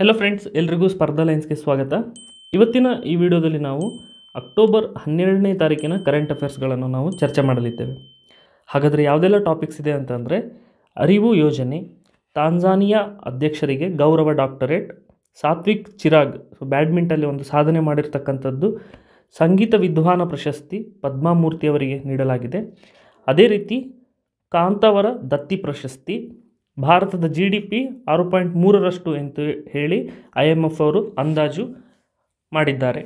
hello friends ಎಲ್ರಿಗೂ ಸ್ಪರ್ಧಾ ಲೈನ್ಸ್ಗೆ ಸ್ವಾಗತ ಇವತ್ತಿನ ಈ ವಿಡಿಯೋದಲ್ಲಿ ನಾವು ಅಕ್ಟೋಬರ್ ಹನ್ನೆರಡನೇ ತಾರೀಕಿನ ಕರೆಂಟ್ ಅಫೇರ್ಸ್ಗಳನ್ನು ನಾವು ಚರ್ಚೆ ಮಾಡಲಿದ್ದೇವೆ ಹಾಗಾದರೆ ಯಾವುದೆಲ್ಲ ಟಾಪಿಕ್ಸ್ ಇದೆ ಅಂತಂದರೆ ಅರಿವು ಯೋಜನೆ ತಾಂಜಾನಿಯಾ ಅಧ್ಯಕ್ಷರಿಗೆ ಗೌರವ ಡಾಕ್ಟರೇಟ್ ಸಾತ್ವಿಕ್ ಚಿರಾಗ್ ಸೊ ಬ್ಯಾಡ್ಮಿಂಟಲ್ಲಿ ಒಂದು ಸಾಧನೆ ಮಾಡಿರ್ತಕ್ಕಂಥದ್ದು ಸಂಗೀತ ವಿದ್ವಾನ ಪ್ರಶಸ್ತಿ ಪದ್ಮಾಮೂರ್ತಿಯವರಿಗೆ ನೀಡಲಾಗಿದೆ ಅದೇ ರೀತಿ ಕಾಂತಾವರ ದತ್ತಿ ಪ್ರಶಸ್ತಿ ಭಾರತದ ಜಿ ಡಿ ಪಿ ಆರು ಪಾಯಿಂಟ್ ಮೂರರಷ್ಟು ಎಂದು ಹೇಳಿ ಐ ಎಮ್ ಎಫ್ ಅವರು ಅಂದಾಜು ಮಾಡಿದ್ದಾರೆ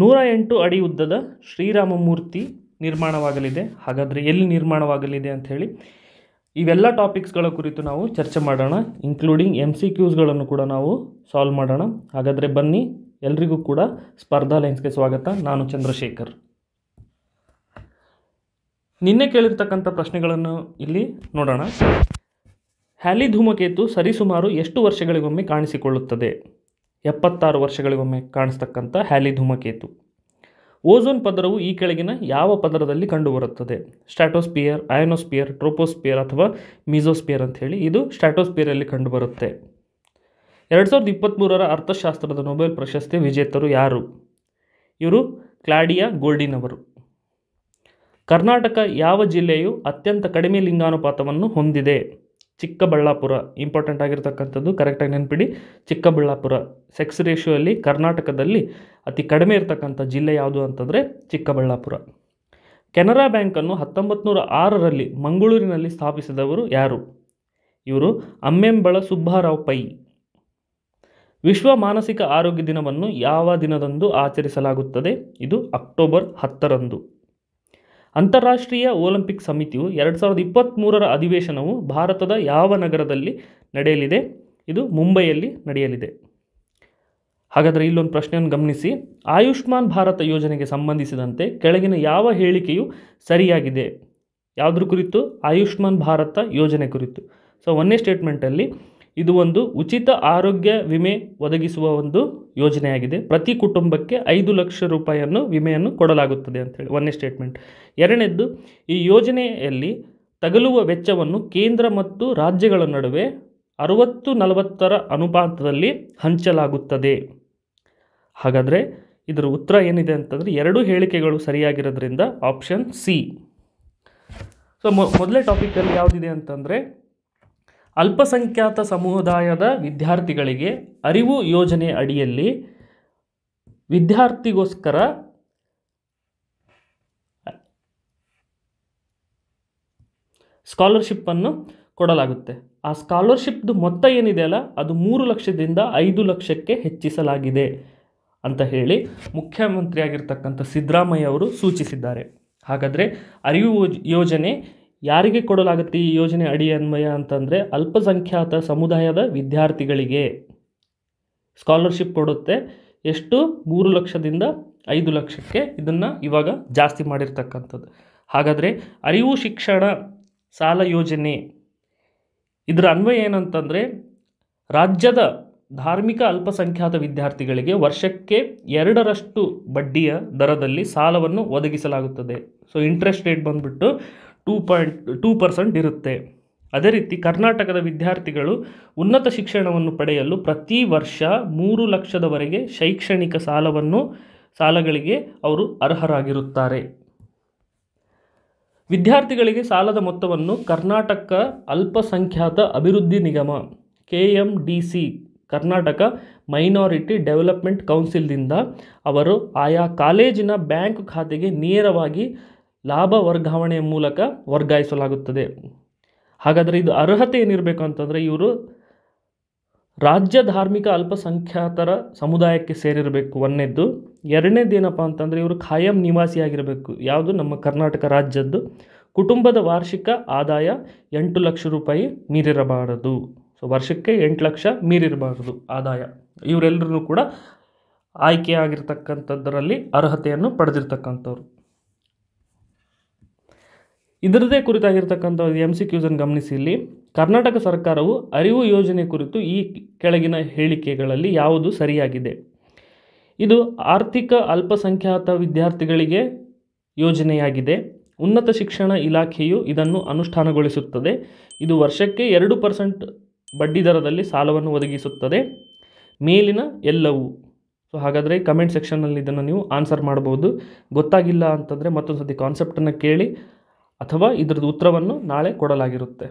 ನೂರ ಎಂಟು ಅಡಿ ಉದ್ದದ ಶ್ರೀರಾಮ ಮೂರ್ತಿ ನಿರ್ಮಾಣವಾಗಲಿದೆ ಹಾಗಾದರೆ ಎಲ್ಲಿ ನಿರ್ಮಾಣವಾಗಲಿದೆ ಅಂಥೇಳಿ ಇವೆಲ್ಲ ಟಾಪಿಕ್ಸ್ಗಳ ಕುರಿತು ನಾವು ಚರ್ಚೆ ಮಾಡೋಣ ಇನ್ಕ್ಲೂಡಿಂಗ್ ಎಮ್ ಸಿ ಕ್ಯೂಸ್ಗಳನ್ನು ಕೂಡ ನಾವು ಸಾಲ್ವ್ ಮಾಡೋಣ ಹಾಗಾದರೆ ಬನ್ನಿ ಎಲ್ರಿಗೂ ಕೂಡ ಸ್ಪರ್ಧಾ ಲೈನ್ಸ್ಗೆ ಸ್ವಾಗತ ನಾನು ಚಂದ್ರಶೇಖರ್ ನಿನ್ನೆ ಕೇಳಿರ್ತಕ್ಕಂಥ ಪ್ರಶ್ನೆಗಳನ್ನು ಇಲ್ಲಿ ನೋಡೋಣ ಹ್ಯಾಲಿ ಧೂಮಕೇತು ಸರಿಸುಮಾರು ಎಷ್ಟು ವರ್ಷಗಳಿಗೊಮ್ಮೆ ಕಾಣಿಸಿಕೊಳ್ಳುತ್ತದೆ ಎಪ್ಪತ್ತಾರು ವರ್ಷಗಳಿಗೊಮ್ಮೆ ಕಾಣಿಸ್ತಕ್ಕಂಥ ಹ್ಯಾಲಿ ಧೂಮಕೇತು ಓಝೋನ್ ಪದರವು ಈ ಕೆಳಗಿನ ಯಾವ ಪದರದಲ್ಲಿ ಕಂಡುಬರುತ್ತದೆ ಸ್ಟ್ಯಾಟೋಸ್ಪಿಯರ್ ಅಯನೋಸ್ಪಿಯರ್ ಟ್ರೋಪೋಸ್ಪಿಯರ್ ಅಥವಾ ಮೀಸೋಸ್ಪಿಯರ್ ಹೇಳಿ ಇದು ಸ್ಟ್ಯಾಟೋಸ್ಪಿಯರಲ್ಲಿ ಕಂಡುಬರುತ್ತೆ ಎರಡು ಸಾವಿರದ ಇಪ್ಪತ್ತ್ಮೂರರ ಅರ್ಥಶಾಸ್ತ್ರದ ನೊಬೆಲ್ ಪ್ರಶಸ್ತಿ ವಿಜೇತರು ಯಾರು ಇವರು ಕ್ಲಾಡಿಯಾ ಗೋಲ್ಡಿನ್ ಅವರು ಕರ್ನಾಟಕ ಯಾವ ಜಿಲ್ಲೆಯು ಅತ್ಯಂತ ಕಡಿಮೆ ಲಿಂಗಾನುಪಾತವನ್ನು ಹೊಂದಿದೆ ಚಿಕ್ಕಬಳ್ಳಾಪುರ ಇಂಪಾರ್ಟೆಂಟ್ ಆಗಿರ್ತಕ್ಕಂಥದ್ದು ಕರೆಕ್ಟಾಗಿ ನೆನ್ಪಿಡಿ ಚಿಕ್ಕಬಳ್ಳಾಪುರ ಸೆಕ್ಸ್ ರೇಷಿಯೋಲ್ಲಿ ಅಲ್ಲಿ ಕರ್ನಾಟಕದಲ್ಲಿ ಅತಿ ಕಡಿಮೆ ಇರತಕ್ಕಂಥ ಜಿಲ್ಲೆ ಯಾವುದು ಅಂತಂದರೆ ಚಿಕ್ಕಬಳ್ಳಾಪುರ ಕೆನರಾ ಬ್ಯಾಂಕನ್ನು ಹತ್ತೊಂಬತ್ತು ನೂರ ಆರರಲ್ಲಿ ಮಂಗಳೂರಿನಲ್ಲಿ ಸ್ಥಾಪಿಸಿದವರು ಯಾರು ಇವರು ಅಮ್ಮೆಂಬಳ ಸುಬ್ಬಾರಾವ್ ಪೈ ವಿಶ್ವ ಮಾನಸಿಕ ಆರೋಗ್ಯ ದಿನವನ್ನು ಯಾವ ದಿನದಂದು ಆಚರಿಸಲಾಗುತ್ತದೆ ಇದು ಅಕ್ಟೋಬರ್ ಹತ್ತರಂದು ಅಂತಾರಾಷ್ಟ್ರೀಯ ಒಲಿಂಪಿಕ್ ಸಮಿತಿಯು ಎರಡು ಸಾವಿರದ ಇಪ್ಪತ್ತ್ಮೂರರ ಅಧಿವೇಶನವು ಭಾರತದ ಯಾವ ನಗರದಲ್ಲಿ ನಡೆಯಲಿದೆ ಇದು ಮುಂಬೈಯಲ್ಲಿ ನಡೆಯಲಿದೆ ಹಾಗಾದರೆ ಇಲ್ಲೊಂದು ಪ್ರಶ್ನೆಯನ್ನು ಗಮನಿಸಿ ಆಯುಷ್ಮಾನ್ ಭಾರತ ಯೋಜನೆಗೆ ಸಂಬಂಧಿಸಿದಂತೆ ಕೆಳಗಿನ ಯಾವ ಹೇಳಿಕೆಯು ಸರಿಯಾಗಿದೆ ಯಾವುದ್ರ ಕುರಿತು ಆಯುಷ್ಮಾನ್ ಭಾರತ ಯೋಜನೆ ಕುರಿತು ಸೊ ಒಂದೇ ಸ್ಟೇಟ್ಮೆಂಟಲ್ಲಿ ಇದು ಒಂದು ಉಚಿತ ಆರೋಗ್ಯ ವಿಮೆ ಒದಗಿಸುವ ಒಂದು ಯೋಜನೆಯಾಗಿದೆ ಪ್ರತಿ ಕುಟುಂಬಕ್ಕೆ ಐದು ಲಕ್ಷ ರೂಪಾಯಿಯನ್ನು ವಿಮೆಯನ್ನು ಕೊಡಲಾಗುತ್ತದೆ ಅಂತೇಳಿ ಒಂದೇ ಸ್ಟೇಟ್ಮೆಂಟ್ ಎರಡನೇದ್ದು ಈ ಯೋಜನೆಯಲ್ಲಿ ತಗಲುವ ವೆಚ್ಚವನ್ನು ಕೇಂದ್ರ ಮತ್ತು ರಾಜ್ಯಗಳ ನಡುವೆ ಅರುವತ್ತು ನಲವತ್ತರ ಅನುಪಾತದಲ್ಲಿ ಹಂಚಲಾಗುತ್ತದೆ ಹಾಗಾದರೆ ಇದರ ಉತ್ತರ ಏನಿದೆ ಅಂತಂದರೆ ಎರಡು ಹೇಳಿಕೆಗಳು ಸರಿಯಾಗಿರೋದ್ರಿಂದ ಆಪ್ಷನ್ ಸಿ ಸೊ ಮೊದಲೇ ಟಾಪಿಕಲ್ಲಿ ಯಾವುದಿದೆ ಅಂತಂದರೆ ಅಲ್ಪಸಂಖ್ಯಾತ ಸಮುದಾಯದ ವಿದ್ಯಾರ್ಥಿಗಳಿಗೆ ಅರಿವು ಯೋಜನೆ ಅಡಿಯಲ್ಲಿ ವಿದ್ಯಾರ್ಥಿಗೋಸ್ಕರ ಸ್ಕಾಲರ್ಶಿಪ್ಪನ್ನು ಕೊಡಲಾಗುತ್ತೆ ಆ ಸ್ಕಾಲರ್ಶಿಪ್ದು ಮೊತ್ತ ಏನಿದೆಯಲ್ಲ ಅದು ಮೂರು ಲಕ್ಷದಿಂದ ಐದು ಲಕ್ಷಕ್ಕೆ ಹೆಚ್ಚಿಸಲಾಗಿದೆ ಅಂತ ಹೇಳಿ ಮುಖ್ಯಮಂತ್ರಿಯಾಗಿರ್ತಕ್ಕಂಥ ಸಿದ್ದರಾಮಯ್ಯ ಅವರು ಸೂಚಿಸಿದ್ದಾರೆ ಹಾಗಾದರೆ ಅರಿವು ಯೋಜನೆ ಯಾರಿಗೆ ಕೊಡಲಾಗುತ್ತೆ ಈ ಯೋಜನೆ ಅಡಿ ಅನ್ವಯ ಅಂತಂದರೆ ಅಲ್ಪಸಂಖ್ಯಾತ ಸಮುದಾಯದ ವಿದ್ಯಾರ್ಥಿಗಳಿಗೆ ಸ್ಕಾಲರ್ಶಿಪ್ ಕೊಡುತ್ತೆ ಎಷ್ಟು ಮೂರು ಲಕ್ಷದಿಂದ ಐದು ಲಕ್ಷಕ್ಕೆ ಇದನ್ನು ಇವಾಗ ಜಾಸ್ತಿ ಮಾಡಿರ್ತಕ್ಕಂಥದ್ದು ಹಾಗಾದರೆ ಅರಿವು ಶಿಕ್ಷಣ ಸಾಲ ಯೋಜನೆ ಇದರ ಅನ್ವಯ ಏನಂತಂದರೆ ರಾಜ್ಯದ ಧಾರ್ಮಿಕ ಅಲ್ಪಸಂಖ್ಯಾತ ವಿದ್ಯಾರ್ಥಿಗಳಿಗೆ ವರ್ಷಕ್ಕೆ ಎರಡರಷ್ಟು ಬಡ್ಡಿಯ ದರದಲ್ಲಿ ಸಾಲವನ್ನು ಒದಗಿಸಲಾಗುತ್ತದೆ ಸೊ ಇಂಟ್ರೆಸ್ಟ್ ರೇಟ್ ಬಂದುಬಿಟ್ಟು ಟೂ ಪಾಯಿಂಟ್ ಟೂ ಪರ್ಸೆಂಟ್ ಇರುತ್ತೆ ಅದೇ ರೀತಿ ಕರ್ನಾಟಕದ ವಿದ್ಯಾರ್ಥಿಗಳು ಉನ್ನತ ಶಿಕ್ಷಣವನ್ನು ಪಡೆಯಲು ಪ್ರತಿ ವರ್ಷ ಮೂರು ಲಕ್ಷದವರೆಗೆ ಶೈಕ್ಷಣಿಕ ಸಾಲವನ್ನು ಸಾಲಗಳಿಗೆ ಅವರು ಅರ್ಹರಾಗಿರುತ್ತಾರೆ ವಿದ್ಯಾರ್ಥಿಗಳಿಗೆ ಸಾಲದ ಮೊತ್ತವನ್ನು ಕರ್ನಾಟಕ ಅಲ್ಪಸಂಖ್ಯಾತ ಅಭಿವೃದ್ಧಿ ನಿಗಮ K M D C Karnataka minority development ಕೌನ್ಸಿಲ್ದಿಂದ ಅವರು ಆಯಾ ಕಾಲೇಜಿನ ಬ್ಯಾಂಕ್ ಖಾತೆಗೆ ನೇರವಾಗಿ ಲಾಭ ವರ್ಗಾವಣೆಯ ಮೂಲಕ ವರ್ಗಾಯಿಸಲಾಗುತ್ತದೆ ಹಾಗಾದರೆ ಇದು ಅರ್ಹತೆ ಏನಿರಬೇಕು ಅಂತಂದರೆ ಇವರು ರಾಜ್ಯ ಧಾರ್ಮಿಕ ಅಲ್ಪಸಂಖ್ಯಾತರ ಸಮುದಾಯಕ್ಕೆ ಸೇರಿರಬೇಕು ಒಂದನೇದ್ದು ಎರಡನೇದೇನಪ್ಪ ಅಂತಂದರೆ ಇವರು ಖಾಯಂ ನಿವಾಸಿಯಾಗಿರಬೇಕು ಯಾವುದು ನಮ್ಮ ಕರ್ನಾಟಕ ರಾಜ್ಯದ್ದು ಕುಟುಂಬದ ವಾರ್ಷಿಕ ಆದಾಯ ಎಂಟು ಲಕ್ಷ ರೂಪಾಯಿ ಮೀರಿರಬಾರದು ಸೊ ವರ್ಷಕ್ಕೆ ಎಂಟು ಲಕ್ಷ ಮೀರಿರಬಾರದು ಆದಾಯ ಇವರೆಲ್ಲರೂ ಕೂಡ ಆಯ್ಕೆಯಾಗಿರ್ತಕ್ಕಂಥದ್ದರಲ್ಲಿ ಅರ್ಹತೆಯನ್ನು ಪಡೆದಿರ್ತಕ್ಕಂಥವ್ರು ಇದರದೇ ಕುರಿತಾಗಿರ್ತಕ್ಕಂಥ ಎಮ್ ಸಿ ಕ್ಯೂಸನ್ನು ಗಮನಿಸಿ ಇಲ್ಲಿ ಕರ್ನಾಟಕ ಸರ್ಕಾರವು ಅರಿವು ಯೋಜನೆ ಕುರಿತು ಈ ಕೆಳಗಿನ ಹೇಳಿಕೆಗಳಲ್ಲಿ ಯಾವುದು ಸರಿಯಾಗಿದೆ ಇದು ಆರ್ಥಿಕ ಅಲ್ಪಸಂಖ್ಯಾತ ವಿದ್ಯಾರ್ಥಿಗಳಿಗೆ ಯೋಜನೆಯಾಗಿದೆ ಉನ್ನತ ಶಿಕ್ಷಣ ಇಲಾಖೆಯು ಇದನ್ನು ಅನುಷ್ಠಾನಗೊಳಿಸುತ್ತದೆ ಇದು ವರ್ಷಕ್ಕೆ ಎರಡು ಪರ್ಸೆಂಟ್ ಬಡ್ಡಿ ದರದಲ್ಲಿ ಸಾಲವನ್ನು ಒದಗಿಸುತ್ತದೆ ಮೇಲಿನ ಎಲ್ಲವೂ ಸೊ ಹಾಗಾದರೆ ಕಮೆಂಟ್ ಸೆಕ್ಷನಲ್ಲಿ ಇದನ್ನು ನೀವು ಆನ್ಸರ್ ಮಾಡ್ಬೋದು ಗೊತ್ತಾಗಿಲ್ಲ ಅಂತಂದರೆ ಮತ್ತೊಂದು ಸತಿ ಕಾನ್ಸೆಪ್ಟನ್ನು ಕೇಳಿ ಅಥವಾ ಇದರದ್ದು ಉತ್ತರವನ್ನು ನಾಳೆ ಕೊಡಲಾಗಿರುತ್ತೆ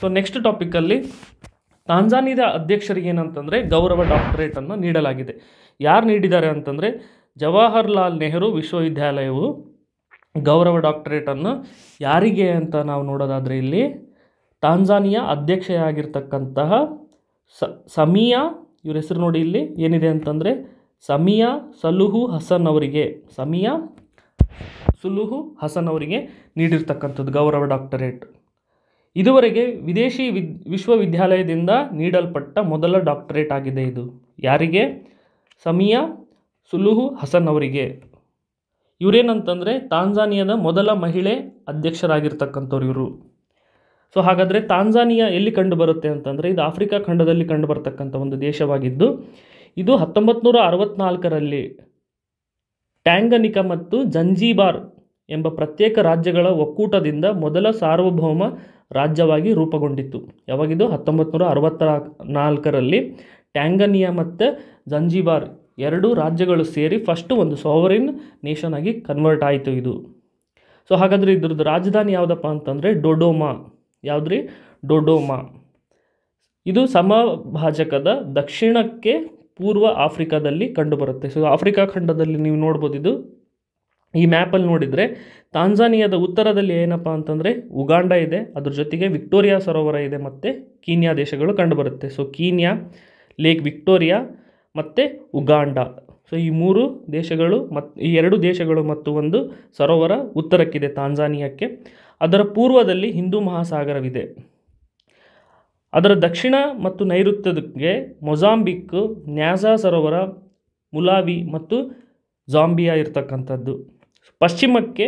ಸೊ ನೆಕ್ಸ್ಟ್ ಟಾಪಿಕಲ್ಲಿ ತಾಂಜಾನಿಯದ ಅಧ್ಯಕ್ಷರಿಗೆ ಏನಂತಂದರೆ ಗೌರವ ಡಾಕ್ಟರೇಟನ್ನು ನೀಡಲಾಗಿದೆ ಯಾರು ನೀಡಿದ್ದಾರೆ ಅಂತಂದರೆ ಜವಾಹರ್ಲಾಲ್ ನೆಹರು ವಿಶ್ವವಿದ್ಯಾಲಯವು ಗೌರವ ಡಾಕ್ಟರೇಟನ್ನು ಯಾರಿಗೆ ಅಂತ ನಾವು ನೋಡೋದಾದರೆ ಇಲ್ಲಿ ತಾಂಜಾನಿಯ ಅಧ್ಯಕ್ಷೆಯಾಗಿರ್ತಕ್ಕಂತಹ ಸ ಸಮಿಯಾ ಇವ್ರ ಹೆಸರು ನೋಡಿ ಇಲ್ಲಿ ಏನಿದೆ ಅಂತಂದರೆ ಸಮಿಯಾ ಸಲುಹು ಹಸನ್ ಅವರಿಗೆ ಸಮಿಯಾ ಸುಲುಹು ಹಸನ್ ಅವರಿಗೆ ನೀಡಿರ್ತಕ್ಕಂಥದ್ದು ಗೌರವ ಡಾಕ್ಟರೇಟ್ ಇದುವರೆಗೆ ವಿದೇಶಿ ವಿದ್ ವಿಶ್ವವಿದ್ಯಾಲಯದಿಂದ ನೀಡಲ್ಪಟ್ಟ ಮೊದಲ ಡಾಕ್ಟರೇಟ್ ಆಗಿದೆ ಇದು ಯಾರಿಗೆ ಸಮಿಯಾ ಸುಲುಹು ಹಸನ್ ಅವರಿಗೆ ಇವರೇನಂತಂದರೆ ತಾಂಜಾನಿಯಾದ ಮೊದಲ ಮಹಿಳೆ ಅಧ್ಯಕ್ಷರಾಗಿರ್ತಕ್ಕಂಥವ್ರು ಇವರು ಸೊ ಹಾಗಾದರೆ ತಾಂಜಾನಿಯಾ ಎಲ್ಲಿ ಕಂಡು ಬರುತ್ತೆ ಅಂತಂದರೆ ಇದು ಆಫ್ರಿಕಾ ಖಂಡದಲ್ಲಿ ಕಂಡು ಒಂದು ದೇಶವಾಗಿದ್ದು ಇದು ಹತ್ತೊಂಬತ್ತು ನೂರ ಅರವತ್ತ್ನಾಲ್ಕರಲ್ಲಿ ಟ್ಯಾಂಗನಿಕಾ ಮತ್ತು ಜಂಜೀಬಾರ್ ಎಂಬ ಪ್ರತ್ಯೇಕ ರಾಜ್ಯಗಳ ಒಕ್ಕೂಟದಿಂದ ಮೊದಲ ಸಾರ್ವಭೌಮ ರಾಜ್ಯವಾಗಿ ರೂಪುಗೊಂಡಿತ್ತು ಯಾವಾಗಿದು ಹತ್ತೊಂಬತ್ತು ನೂರ ಅರವತ್ತ ನಾಲ್ಕರಲ್ಲಿ ಟ್ಯಾಂಗನಿಯಾ ಮತ್ತು ಜಂಜೀಬಾರ್ ಎರಡು ರಾಜ್ಯಗಳು ಸೇರಿ ಫಸ್ಟು ಒಂದು ಸೋವರಿನ್ ನೇಷನ್ ಆಗಿ ಕನ್ವರ್ಟ್ ಆಯಿತು ಇದು ಸೊ ಹಾಗಾದರೆ ಇದ್ರದ್ದು ರಾಜಧಾನಿ ಯಾವುದಪ್ಪ ಅಂತಂದರೆ ಡೊಡೋಮಾ ಯಾವುದ್ರಿ ಡೊಡೋಮಾ ಇದು ಸಮಭಾಜಕದ ದಕ್ಷಿಣಕ್ಕೆ ಪೂರ್ವ ಆಫ್ರಿಕಾದಲ್ಲಿ ಕಂಡುಬರುತ್ತೆ ಸೊ ಆಫ್ರಿಕಾ ಖಂಡದಲ್ಲಿ ನೀವು ನೋಡ್ಬೋದು ಇದು ಈ ಮ್ಯಾಪಲ್ಲಿ ನೋಡಿದರೆ ತಾಂಜಾನಿಯಾದ ಉತ್ತರದಲ್ಲಿ ಏನಪ್ಪ ಅಂತಂದರೆ ಉಗಾಂಡ ಇದೆ ಅದ್ರ ಜೊತೆಗೆ ವಿಕ್ಟೋರಿಯಾ ಸರೋವರ ಇದೆ ಮತ್ತು ಕೀನ್ಯಾ ದೇಶಗಳು ಕಂಡುಬರುತ್ತೆ ಸೊ ಕೀನ್ಯಾ ಲೇಕ್ ವಿಕ್ಟೋರಿಯಾ ಮತ್ತು ಉಗಾಂಡ ಸೊ ಈ ಮೂರು ದೇಶಗಳು ಮತ್ತು ಈ ಎರಡು ದೇಶಗಳು ಮತ್ತು ಒಂದು ಸರೋವರ ಉತ್ತರಕ್ಕಿದೆ ತಾಂಜಾನಿಯಾಕ್ಕೆ ಅದರ ಪೂರ್ವದಲ್ಲಿ ಹಿಂದೂ ಮಹಾಸಾಗರವಿದೆ ಅದರ ದಕ್ಷಿಣ ಮತ್ತು ನೈಋತ್ಯಕ್ಕೆ ಮೊಜಾಂಬಿಕ್ ನ್ಯಾಸಾ ಸರೋವರ ಮುಲಾವಿ ಮತ್ತು ಜಾಂಬಿಯಾ ಇರತಕ್ಕಂಥದ್ದು ಪಶ್ಚಿಮಕ್ಕೆ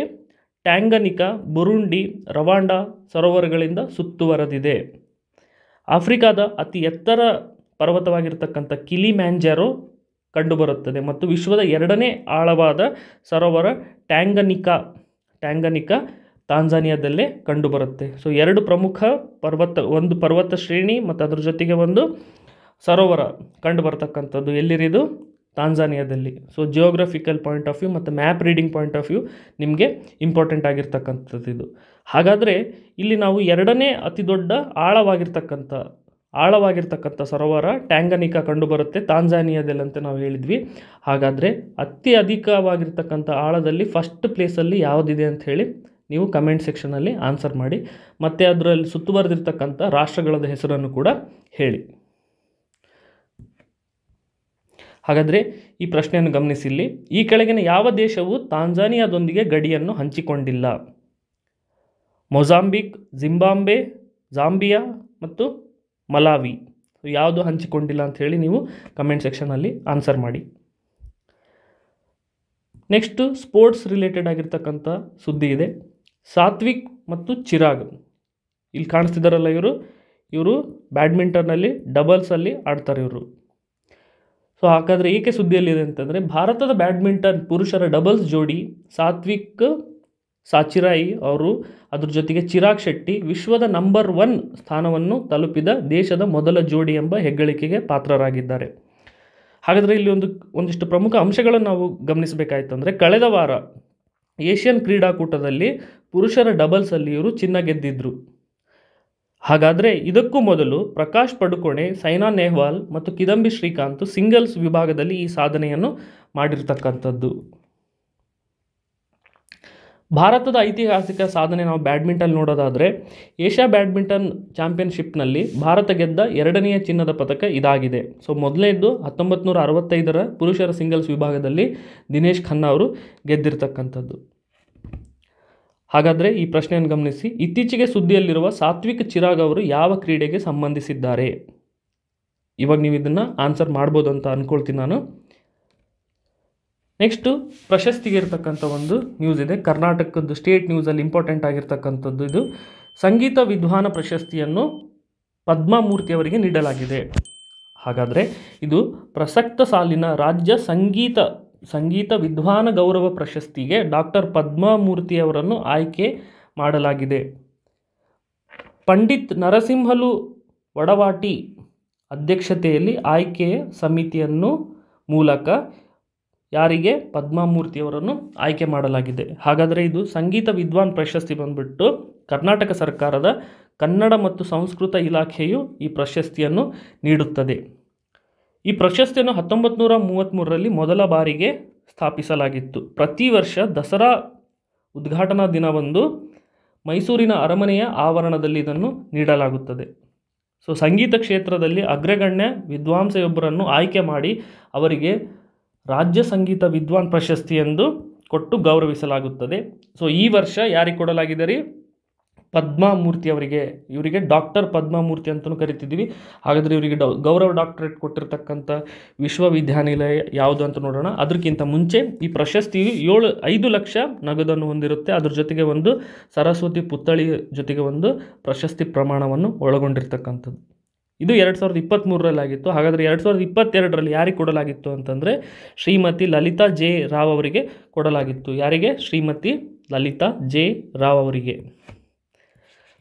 ಟ್ಯಾಂಗನಿಕಾ ಬುರುಂಡಿ ರವಾಂಡ ಸರೋವರಗಳಿಂದ ಸುತ್ತುವರೆದಿದೆ ಆಫ್ರಿಕಾದ ಅತಿ ಎತ್ತರ ಪರ್ವತವಾಗಿರ್ತಕ್ಕಂಥ ಕಿಲಿ ಮ್ಯಾಂಜಾರೋ ಕಂಡುಬರುತ್ತದೆ ಮತ್ತು ವಿಶ್ವದ ಎರಡನೇ ಆಳವಾದ ಸರೋವರ ಟ್ಯಾಂಗನಿಕಾ ಟ್ಯಾಂಗನಿಕ ಕಂಡು ಕಂಡುಬರುತ್ತೆ ಸೊ ಎರಡು ಪ್ರಮುಖ ಪರ್ವತ ಒಂದು ಪರ್ವತ ಶ್ರೇಣಿ ಮತ್ತು ಅದರ ಜೊತೆಗೆ ಒಂದು ಸರೋವರ ಕಂಡುಬರ್ತಕ್ಕಂಥದ್ದು ಎಲ್ಲಿರಿದು ತಾಂಜಾನಿಯಾದಲ್ಲಿ so geographical point of view ಮತ್ತು map reading point of view ನಿಮಗೆ ಇಂಪಾರ್ಟೆಂಟ್ ಆಗಿರ್ತಕ್ಕಂಥದ್ದು ಇದು ಹಾಗಾದರೆ ಇಲ್ಲಿ ನಾವು ಎರಡನೇ ಅತಿ ದೊಡ್ಡ ಆಳವಾಗಿರ್ತಕ್ಕಂಥ ಆಳವಾಗಿರ್ತಕ್ಕಂಥ ಸರೋವರ ಟ್ಯಾಂಗನಿಕಾ ಕಂಡುಬರುತ್ತೆ ಅಂತ ನಾವು ಹೇಳಿದ್ವಿ ಹಾಗಾದರೆ ಅತಿ ಅಧಿಕವಾಗಿರ್ತಕ್ಕಂಥ ಆಳದಲ್ಲಿ ಫಸ್ಟ್ ಪ್ಲೇಸಲ್ಲಿ ಯಾವುದಿದೆ ಅಂತ ಹೇಳಿ ನೀವು ಕಮೆಂಟ್ ಸೆಕ್ಷನಲ್ಲಿ ಆನ್ಸರ್ ಮಾಡಿ ಮತ್ತು ಅದರಲ್ಲಿ ಸುತ್ತುವರೆದಿರ್ತಕ್ಕಂಥ ರಾಷ್ಟ್ರಗಳದ ಹೆಸರನ್ನು ಕೂಡ ಹೇಳಿ ಹಾಗಾದರೆ ಈ ಪ್ರಶ್ನೆಯನ್ನು ಗಮನಿಸಿಲ್ಲಿ ಈ ಕೆಳಗಿನ ಯಾವ ದೇಶವು ತಾಂಜಾನಿಯಾದೊಂದಿಗೆ ಗಡಿಯನ್ನು ಹಂಚಿಕೊಂಡಿಲ್ಲ ಮೊಜಾಂಬಿಕ್ ಜಿಂಬಾಂಬೆ ಜಾಂಬಿಯಾ ಮತ್ತು ಮಲಾವಿ ಯಾವುದು ಹಂಚಿಕೊಂಡಿಲ್ಲ ಅಂಥೇಳಿ ನೀವು ಕಮೆಂಟ್ ಸೆಕ್ಷನಲ್ಲಿ ಆನ್ಸರ್ ಮಾಡಿ ನೆಕ್ಸ್ಟು ಸ್ಪೋರ್ಟ್ಸ್ ರಿಲೇಟೆಡ್ ಆಗಿರ್ತಕ್ಕಂಥ ಸುದ್ದಿ ಇದೆ ಸಾತ್ವಿಕ್ ಮತ್ತು ಚಿರಾಗ್ ಇಲ್ಲಿ ಕಾಣಿಸ್ತಿದ್ದಾರಲ್ಲ ಇವರು ಇವರು ಬ್ಯಾಡ್ಮಿಂಟನ್ನಲ್ಲಿ ಡಬಲ್ಸಲ್ಲಿ ಆಡ್ತಾರೆ ಇವರು ಸೊ ಹಾಗಾದರೆ ಏಕೆ ಸುದ್ದಿಯಲ್ಲಿದೆ ಅಂತಂದರೆ ಭಾರತದ ಬ್ಯಾಡ್ಮಿಂಟನ್ ಪುರುಷರ ಡಬಲ್ಸ್ ಜೋಡಿ ಸಾತ್ವಿಕ್ ಸಾಚಿರಾಯಿ ಅವರು ಅದ್ರ ಜೊತೆಗೆ ಚಿರಾಗ್ ಶೆಟ್ಟಿ ವಿಶ್ವದ ನಂಬರ್ ಒನ್ ಸ್ಥಾನವನ್ನು ತಲುಪಿದ ದೇಶದ ಮೊದಲ ಜೋಡಿ ಎಂಬ ಹೆಗ್ಗಳಿಕೆಗೆ ಪಾತ್ರರಾಗಿದ್ದಾರೆ ಹಾಗಾದರೆ ಇಲ್ಲಿ ಒಂದು ಒಂದಿಷ್ಟು ಪ್ರಮುಖ ಅಂಶಗಳನ್ನು ನಾವು ಗಮನಿಸಬೇಕಾಯ್ತಂದರೆ ಕಳೆದ ವಾರ ಏಷ್ಯನ್ ಕ್ರೀಡಾಕೂಟದಲ್ಲಿ ಪುರುಷರ ಡಬಲ್ಸಲ್ಲಿ ಇವರು ಚಿನ್ನ ಗೆದ್ದಿದ್ದರು ಹಾಗಾದರೆ ಇದಕ್ಕೂ ಮೊದಲು ಪ್ರಕಾಶ್ ಪಡುಕೋಣೆ ಸೈನಾ ನೆಹ್ವಾಲ್ ಮತ್ತು ಕಿದಂಬಿ ಶ್ರೀಕಾಂತ್ ಸಿಂಗಲ್ಸ್ ವಿಭಾಗದಲ್ಲಿ ಈ ಸಾಧನೆಯನ್ನು ಮಾಡಿರ್ತಕ್ಕಂಥದ್ದು ಭಾರತದ ಐತಿಹಾಸಿಕ ಸಾಧನೆ ನಾವು ಬ್ಯಾಡ್ಮಿಂಟನ್ ನೋಡೋದಾದರೆ ಏಷ್ಯಾ ಬ್ಯಾಡ್ಮಿಂಟನ್ ಚಾಂಪಿಯನ್ಶಿಪ್ನಲ್ಲಿ ಭಾರತ ಗೆದ್ದ ಎರಡನೆಯ ಚಿನ್ನದ ಪದಕ ಇದಾಗಿದೆ ಸೊ ಮೊದಲನೇದ್ದು ಹತ್ತೊಂಬತ್ತು ನೂರ ಅರವತ್ತೈದರ ಪುರುಷರ ಸಿಂಗಲ್ಸ್ ವಿಭಾಗದಲ್ಲಿ ದಿನೇಶ್ ಖನ್ನಾ ಅವರು ಗೆದ್ದಿರತಕ್ಕಂಥದ್ದು ಹಾಗಾದರೆ ಈ ಪ್ರಶ್ನೆಯನ್ನು ಗಮನಿಸಿ ಇತ್ತೀಚೆಗೆ ಸುದ್ದಿಯಲ್ಲಿರುವ ಸಾತ್ವಿಕ್ ಚಿರಾಗ್ ಅವರು ಯಾವ ಕ್ರೀಡೆಗೆ ಸಂಬಂಧಿಸಿದ್ದಾರೆ ಇವಾಗ ನೀವು ಇದನ್ನು ಆನ್ಸರ್ ಮಾಡ್ಬೋದು ಅಂತ ಅಂದ್ಕೊಳ್ತೀನಿ ನಾನು ನೆಕ್ಸ್ಟು ಪ್ರಶಸ್ತಿಗೆ ಇರತಕ್ಕಂಥ ಒಂದು ನ್ಯೂಸ್ ಇದೆ ಕರ್ನಾಟಕದ್ದು ಸ್ಟೇಟ್ ನ್ಯೂಸಲ್ಲಿ ಇಂಪಾರ್ಟೆಂಟ್ ಆಗಿರ್ತಕ್ಕಂಥದ್ದು ಇದು ಸಂಗೀತ ವಿದ್ವಾನ ಪ್ರಶಸ್ತಿಯನ್ನು ಅವರಿಗೆ ನೀಡಲಾಗಿದೆ ಹಾಗಾದರೆ ಇದು ಪ್ರಸಕ್ತ ಸಾಲಿನ ರಾಜ್ಯ ಸಂಗೀತ ಸಂಗೀತ ವಿದ್ವಾನ ಗೌರವ ಪ್ರಶಸ್ತಿಗೆ ಡಾಕ್ಟರ್ ಅವರನ್ನು ಆಯ್ಕೆ ಮಾಡಲಾಗಿದೆ ಪಂಡಿತ್ ನರಸಿಂಹಲು ಒಡವಾಟಿ ಅಧ್ಯಕ್ಷತೆಯಲ್ಲಿ ಆಯ್ಕೆಯ ಸಮಿತಿಯನ್ನು ಮೂಲಕ ಯಾರಿಗೆ ಪದ್ಮಾಮೂರ್ತಿಯವರನ್ನು ಆಯ್ಕೆ ಮಾಡಲಾಗಿದೆ ಹಾಗಾದರೆ ಇದು ಸಂಗೀತ ವಿದ್ವಾನ್ ಪ್ರಶಸ್ತಿ ಬಂದುಬಿಟ್ಟು ಕರ್ನಾಟಕ ಸರ್ಕಾರದ ಕನ್ನಡ ಮತ್ತು ಸಂಸ್ಕೃತ ಇಲಾಖೆಯು ಈ ಪ್ರಶಸ್ತಿಯನ್ನು ನೀಡುತ್ತದೆ ಈ ಪ್ರಶಸ್ತಿಯನ್ನು ಹತ್ತೊಂಬತ್ತು ನೂರ ಮೂವತ್ತ್ಮೂರರಲ್ಲಿ ಮೊದಲ ಬಾರಿಗೆ ಸ್ಥಾಪಿಸಲಾಗಿತ್ತು ಪ್ರತಿ ವರ್ಷ ದಸರಾ ಉದ್ಘಾಟನಾ ದಿನವಂದು ಮೈಸೂರಿನ ಅರಮನೆಯ ಆವರಣದಲ್ಲಿ ಇದನ್ನು ನೀಡಲಾಗುತ್ತದೆ ಸೊ ಸಂಗೀತ ಕ್ಷೇತ್ರದಲ್ಲಿ ಅಗ್ರಗಣ್ಯ ವಿದ್ವಾಂಸೆಯೊಬ್ಬರನ್ನು ಆಯ್ಕೆ ಮಾಡಿ ಅವರಿಗೆ ರಾಜ್ಯ ಸಂಗೀತ ವಿದ್ವಾನ್ ಪ್ರಶಸ್ತಿ ಎಂದು ಕೊಟ್ಟು ಗೌರವಿಸಲಾಗುತ್ತದೆ ಸೊ ಈ ವರ್ಷ ಯಾರಿಗೆ ಕೊಡಲಾಗಿದೆ ರೀ ಪದ್ಮಾಮೂರ್ತಿ ಅವರಿಗೆ ಇವರಿಗೆ ಡಾಕ್ಟರ್ ಪದ್ಮಾಮೂರ್ತಿ ಅಂತಲೂ ಕರಿತಿದ್ದೀವಿ ಹಾಗಾದರೆ ಇವರಿಗೆ ಡೌ ಗೌರವ ಡಾಕ್ಟರೇಟ್ ಕೊಟ್ಟಿರ್ತಕ್ಕಂಥ ವಿಶ್ವವಿದ್ಯಾನಿಲಯ ಯಾವುದು ಅಂತ ನೋಡೋಣ ಅದಕ್ಕಿಂತ ಮುಂಚೆ ಈ ಪ್ರಶಸ್ತಿ ಏಳು ಐದು ಲಕ್ಷ ನಗದನ್ನು ಹೊಂದಿರುತ್ತೆ ಅದ್ರ ಜೊತೆಗೆ ಒಂದು ಸರಸ್ವತಿ ಪುತ್ಥಳಿ ಜೊತೆಗೆ ಒಂದು ಪ್ರಶಸ್ತಿ ಪ್ರಮಾಣವನ್ನು ಒಳಗೊಂಡಿರ್ತಕ್ಕಂಥದ್ದು ಇದು ಎರಡು ಸಾವಿರದ ಆಗಿತ್ತು ಹಾಗಾದರೆ ಎರಡು ಸಾವಿರದ ಇಪ್ಪತ್ತೆರಡರಲ್ಲಿ ಯಾರಿಗೆ ಕೊಡಲಾಗಿತ್ತು ಅಂತಂದರೆ ಶ್ರೀಮತಿ ಲಲಿತಾ ಜೆ ರಾವ್ ಅವರಿಗೆ ಕೊಡಲಾಗಿತ್ತು ಯಾರಿಗೆ ಶ್ರೀಮತಿ ಲಲಿತಾ ಜೆ ರಾವ್ ಅವರಿಗೆ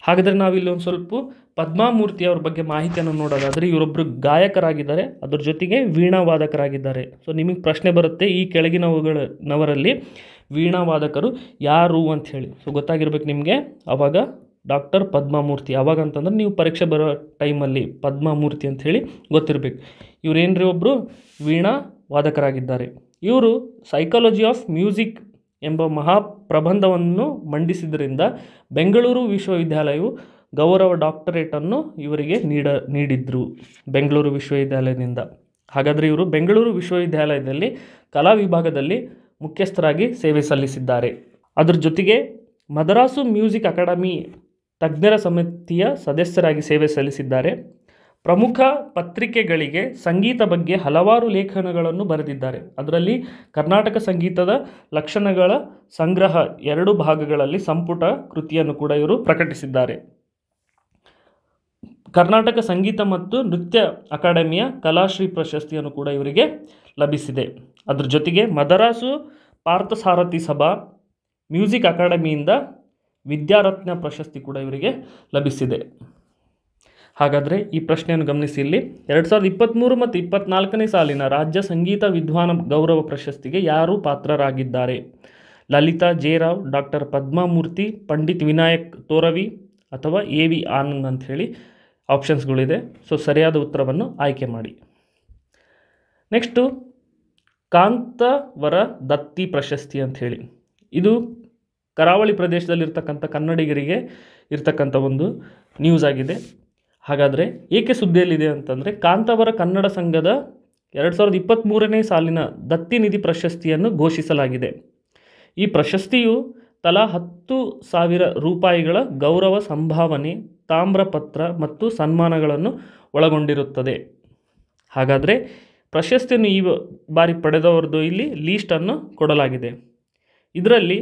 ಹಾಗಾದರೆ ನಾವಿಲ್ಲಿ ಒಂದು ಸ್ವಲ್ಪ ಪದ್ಮಾಮೂರ್ತಿ ಅವ್ರ ಬಗ್ಗೆ ಮಾಹಿತಿಯನ್ನು ನೋಡೋದಾದರೆ ಇವರೊಬ್ಬರು ಗಾಯಕರಾಗಿದ್ದಾರೆ ಅದರ ಜೊತೆಗೆ ವೀಣಾವಾದಕರಾಗಿದ್ದಾರೆ ಸೊ ನಿಮಗೆ ಪ್ರಶ್ನೆ ಬರುತ್ತೆ ಈ ಕೆಳಗಿನವುಗಳ ನವರಲ್ಲಿ ವೀಣಾವಾದಕರು ಯಾರು ಅಂಥೇಳಿ ಸೊ ಗೊತ್ತಾಗಿರ್ಬೇಕು ನಿಮಗೆ ಅವಾಗ ಡಾಕ್ಟರ್ ಪದ್ಮಾಮೂರ್ತಿ ಯಾವಾಗಂತಂದ್ರೆ ನೀವು ಪರೀಕ್ಷೆ ಬರೋ ಟೈಮಲ್ಲಿ ಅಂತ ಅಂಥೇಳಿ ಗೊತ್ತಿರಬೇಕು ಇವರೇನ್ರಿ ಒಬ್ಬರು ವೀಣಾ ವಾದಕರಾಗಿದ್ದಾರೆ ಇವರು ಸೈಕಾಲಜಿ ಆಫ್ ಮ್ಯೂಸಿಕ್ ಎಂಬ ಮಹಾಪ್ರಬಂಧವನ್ನು ಮಂಡಿಸಿದ್ದರಿಂದ ಬೆಂಗಳೂರು ವಿಶ್ವವಿದ್ಯಾಲಯವು ಗೌರವ ಡಾಕ್ಟರೇಟನ್ನು ಇವರಿಗೆ ನೀಡ ನೀಡಿದ್ರು ಬೆಂಗಳೂರು ವಿಶ್ವವಿದ್ಯಾಲಯದಿಂದ ಹಾಗಾದರೆ ಇವರು ಬೆಂಗಳೂರು ವಿಶ್ವವಿದ್ಯಾಲಯದಲ್ಲಿ ಕಲಾ ವಿಭಾಗದಲ್ಲಿ ಮುಖ್ಯಸ್ಥರಾಗಿ ಸೇವೆ ಸಲ್ಲಿಸಿದ್ದಾರೆ ಅದರ ಜೊತೆಗೆ ಮದರಾಸು ಮ್ಯೂಸಿಕ್ ಅಕಾಡೆಮಿ ತಜ್ಞರ ಸಮಿತಿಯ ಸದಸ್ಯರಾಗಿ ಸೇವೆ ಸಲ್ಲಿಸಿದ್ದಾರೆ ಪ್ರಮುಖ ಪತ್ರಿಕೆಗಳಿಗೆ ಸಂಗೀತ ಬಗ್ಗೆ ಹಲವಾರು ಲೇಖನಗಳನ್ನು ಬರೆದಿದ್ದಾರೆ ಅದರಲ್ಲಿ ಕರ್ನಾಟಕ ಸಂಗೀತದ ಲಕ್ಷಣಗಳ ಸಂಗ್ರಹ ಎರಡು ಭಾಗಗಳಲ್ಲಿ ಸಂಪುಟ ಕೃತಿಯನ್ನು ಕೂಡ ಇವರು ಪ್ರಕಟಿಸಿದ್ದಾರೆ ಕರ್ನಾಟಕ ಸಂಗೀತ ಮತ್ತು ನೃತ್ಯ ಅಕಾಡೆಮಿಯ ಕಲಾಶ್ರೀ ಪ್ರಶಸ್ತಿಯನ್ನು ಕೂಡ ಇವರಿಗೆ ಲಭಿಸಿದೆ ಅದರ ಜೊತೆಗೆ ಮದರಾಸು ಪಾರ್ಥಸಾರಥಿ ಸಭಾ ಮ್ಯೂಸಿಕ್ ಅಕಾಡೆಮಿಯಿಂದ ವಿದ್ಯಾರತ್ನ ಪ್ರಶಸ್ತಿ ಕೂಡ ಇವರಿಗೆ ಲಭಿಸಿದೆ ಹಾಗಾದರೆ ಈ ಪ್ರಶ್ನೆಯನ್ನು ಗಮನಿಸಿ ಇಲ್ಲಿ ಎರಡು ಸಾವಿರದ ಇಪ್ಪತ್ತ್ಮೂರು ಮತ್ತು ಇಪ್ಪತ್ನಾಲ್ಕನೇ ಸಾಲಿನ ರಾಜ್ಯ ಸಂಗೀತ ವಿದ್ವಾನ ಗೌರವ ಪ್ರಶಸ್ತಿಗೆ ಯಾರು ಪಾತ್ರರಾಗಿದ್ದಾರೆ ಲಲಿತಾ ಜೇರಾವ್ ಡಾಕ್ಟರ್ ಪದ್ಮಾಮೂರ್ತಿ ಪಂಡಿತ್ ವಿನಾಯಕ್ ತೋರವಿ ಅಥವಾ ಎ ವಿ ಆನಂದ್ ಅಂಥೇಳಿ ಆಪ್ಷನ್ಸ್ಗಳಿದೆ ಸೊ ಸರಿಯಾದ ಉತ್ತರವನ್ನು ಆಯ್ಕೆ ಮಾಡಿ ನೆಕ್ಸ್ಟು ಕಾಂತವರ ದತ್ತಿ ಪ್ರಶಸ್ತಿ ಅಂಥೇಳಿ ಇದು ಕರಾವಳಿ ಪ್ರದೇಶದಲ್ಲಿರ್ತಕ್ಕಂಥ ಕನ್ನಡಿಗರಿಗೆ ಇರ್ತಕ್ಕಂಥ ಒಂದು ನ್ಯೂಸ್ ಆಗಿದೆ ಹಾಗಾದರೆ ಏಕೆ ಸುದ್ದಿಯಲ್ಲಿದೆ ಅಂತಂದರೆ ಕಾಂತಾವರ ಕನ್ನಡ ಸಂಘದ ಎರಡು ಸಾವಿರದ ಇಪ್ಪತ್ತ್ಮೂರನೇ ಸಾಲಿನ ದತ್ತಿ ನಿಧಿ ಪ್ರಶಸ್ತಿಯನ್ನು ಘೋಷಿಸಲಾಗಿದೆ ಈ ಪ್ರಶಸ್ತಿಯು ತಲಾ ಹತ್ತು ಸಾವಿರ ರೂಪಾಯಿಗಳ ಗೌರವ ಸಂಭಾವನೆ ತಾಮ್ರಪತ್ರ ಮತ್ತು ಸನ್ಮಾನಗಳನ್ನು ಒಳಗೊಂಡಿರುತ್ತದೆ ಹಾಗಾದರೆ ಪ್ರಶಸ್ತಿಯನ್ನು ಈ ಬಾರಿ ಪಡೆದವರದ್ದು ಇಲ್ಲಿ ಲೀಸ್ಟನ್ನು ಕೊಡಲಾಗಿದೆ ಇದರಲ್ಲಿ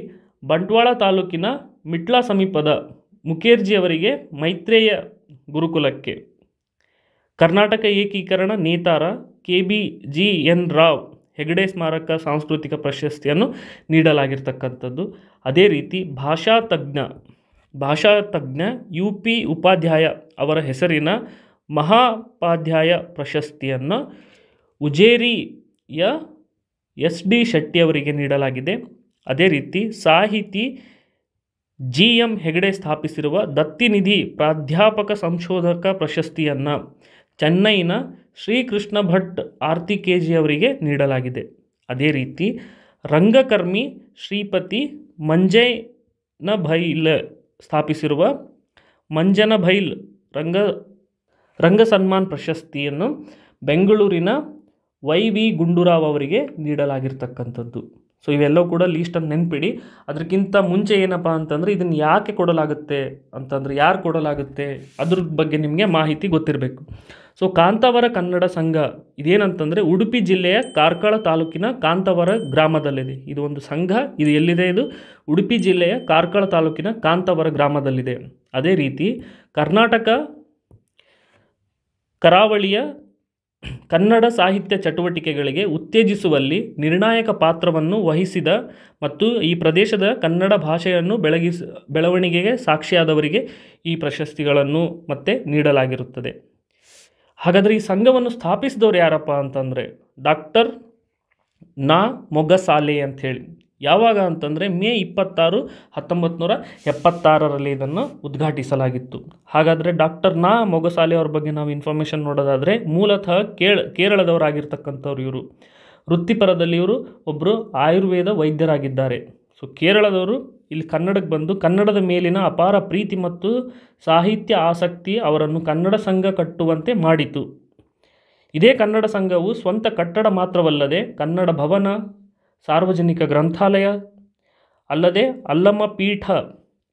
ಬಂಟ್ವಾಳ ತಾಲೂಕಿನ ಮಿಟ್ಲ ಸಮೀಪದ ಮುಖೇರ್ಜಿಯವರಿಗೆ ಮೈತ್ರೇಯ ಗುರುಕುಲಕ್ಕೆ ಕರ್ನಾಟಕ ಏಕೀಕರಣ ನೇತಾರ K B G N Rao Hegde ಸ್ಮಾರಕ ಸಾಂಸ್ಕೃತಿಕ ಪ್ರಶಸ್ತಿಯನ್ನು ನೀಡಲಾಗಿರ್ತಕ್ಕಂಥದ್ದು ಅದೇ ರೀತಿ ಭಾಷಾ ತಜ್ಞ ಭಾಷಾ ತಜ್ಞ ಯು ಪಿ ಉಪಾಧ್ಯಾಯ ಅವರ ಹೆಸರಿನ ಮಹಾಪಾಧ್ಯಾಯ ಪ್ರಶಸ್ತಿಯನ್ನು ಉಜೇರಿಯ ಎಸ್ ಡಿ ಶೆಟ್ಟಿಯವರಿಗೆ ನೀಡಲಾಗಿದೆ ಅದೇ ರೀತಿ ಸಾಹಿತಿ ಜಿ ಎಂ ಹೆಗಡೆ ಸ್ಥಾಪಿಸಿರುವ ದತ್ತಿನಿಧಿ ಪ್ರಾಧ್ಯಾಪಕ ಸಂಶೋಧಕ ಪ್ರಶಸ್ತಿಯನ್ನು ಚೆನ್ನೈನ ಶ್ರೀಕೃಷ್ಣ ಭಟ್ ಆರ್ತಿ ಕೆ ಜಿ ಅವರಿಗೆ ನೀಡಲಾಗಿದೆ ಅದೇ ರೀತಿ ರಂಗಕರ್ಮಿ ಶ್ರೀಪತಿ ಮಂಜನ ಭೈಲ್ ಸ್ಥಾಪಿಸಿರುವ ಮಂಜನ ಭೈಲ್ ರಂಗ ರಂಗ ಸನ್ಮಾನ್ ಪ್ರಶಸ್ತಿಯನ್ನು ಬೆಂಗಳೂರಿನ ವೈ ವಿ ಗುಂಡೂರಾವ್ ಅವರಿಗೆ ನೀಡಲಾಗಿರ್ತಕ್ಕಂಥದ್ದು ಸೊ ಇವೆಲ್ಲವೂ ಕೂಡ ಲೀಸ್ಟನ್ನು ನೆನ್ಪಿಡಿ ಅದಕ್ಕಿಂತ ಮುಂಚೆ ಏನಪ್ಪ ಅಂತಂದರೆ ಇದನ್ನು ಯಾಕೆ ಕೊಡಲಾಗುತ್ತೆ ಅಂತಂದರೆ ಯಾರು ಕೊಡಲಾಗುತ್ತೆ ಅದ್ರ ಬಗ್ಗೆ ನಿಮಗೆ ಮಾಹಿತಿ ಗೊತ್ತಿರಬೇಕು ಸೊ ಕಾಂತಾವರ ಕನ್ನಡ ಸಂಘ ಇದೇನಂತಂದರೆ ಉಡುಪಿ ಜಿಲ್ಲೆಯ ಕಾರ್ಕಳ ತಾಲೂಕಿನ ಕಾಂತಾವರ ಗ್ರಾಮದಲ್ಲಿದೆ ಇದು ಒಂದು ಸಂಘ ಇದು ಎಲ್ಲಿದೆ ಇದು ಉಡುಪಿ ಜಿಲ್ಲೆಯ ಕಾರ್ಕಳ ತಾಲೂಕಿನ ಕಾಂತಾವರ ಗ್ರಾಮದಲ್ಲಿದೆ ಅದೇ ರೀತಿ ಕರ್ನಾಟಕ ಕರಾವಳಿಯ ಕನ್ನಡ ಸಾಹಿತ್ಯ ಚಟುವಟಿಕೆಗಳಿಗೆ ಉತ್ತೇಜಿಸುವಲ್ಲಿ ನಿರ್ಣಾಯಕ ಪಾತ್ರವನ್ನು ವಹಿಸಿದ ಮತ್ತು ಈ ಪ್ರದೇಶದ ಕನ್ನಡ ಭಾಷೆಯನ್ನು ಬೆಳಗಿಸ ಬೆಳವಣಿಗೆಗೆ ಸಾಕ್ಷಿಯಾದವರಿಗೆ ಈ ಪ್ರಶಸ್ತಿಗಳನ್ನು ಮತ್ತೆ ನೀಡಲಾಗಿರುತ್ತದೆ ಹಾಗಾದರೆ ಈ ಸಂಘವನ್ನು ಸ್ಥಾಪಿಸಿದವರು ಯಾರಪ್ಪ ಅಂತಂದರೆ ಡಾಕ್ಟರ್ ನಾ ಮೊಗಸಾಲೆ ಅಂಥೇಳಿ ಯಾವಾಗ ಅಂತಂದರೆ ಮೇ ಇಪ್ಪತ್ತಾರು ಹತ್ತೊಂಬತ್ತು ನೂರ ಎಪ್ಪತ್ತಾರರಲ್ಲಿ ಇದನ್ನು ಉದ್ಘಾಟಿಸಲಾಗಿತ್ತು ಹಾಗಾದರೆ ಡಾಕ್ಟರ್ ನಾ ಮೊಗಸಾಲೆ ಅವ್ರ ಬಗ್ಗೆ ನಾವು ಇನ್ಫಾರ್ಮೇಷನ್ ನೋಡೋದಾದರೆ ಮೂಲತಃ ಕೇಳ ಕೇರಳದವರಾಗಿರ್ತಕ್ಕಂಥವ್ರು ಇವರು ವೃತ್ತಿಪರದಲ್ಲಿ ಇವರು ಒಬ್ಬರು ಆಯುರ್ವೇದ ವೈದ್ಯರಾಗಿದ್ದಾರೆ ಸೊ ಕೇರಳದವರು ಇಲ್ಲಿ ಕನ್ನಡಕ್ಕೆ ಬಂದು ಕನ್ನಡದ ಮೇಲಿನ ಅಪಾರ ಪ್ರೀತಿ ಮತ್ತು ಸಾಹಿತ್ಯ ಆಸಕ್ತಿ ಅವರನ್ನು ಕನ್ನಡ ಸಂಘ ಕಟ್ಟುವಂತೆ ಮಾಡಿತು ಇದೇ ಕನ್ನಡ ಸಂಘವು ಸ್ವಂತ ಕಟ್ಟಡ ಮಾತ್ರವಲ್ಲದೆ ಕನ್ನಡ ಭವನ ಸಾರ್ವಜನಿಕ ಗ್ರಂಥಾಲಯ ಅಲ್ಲದೆ ಅಲ್ಲಮ ಪೀಠ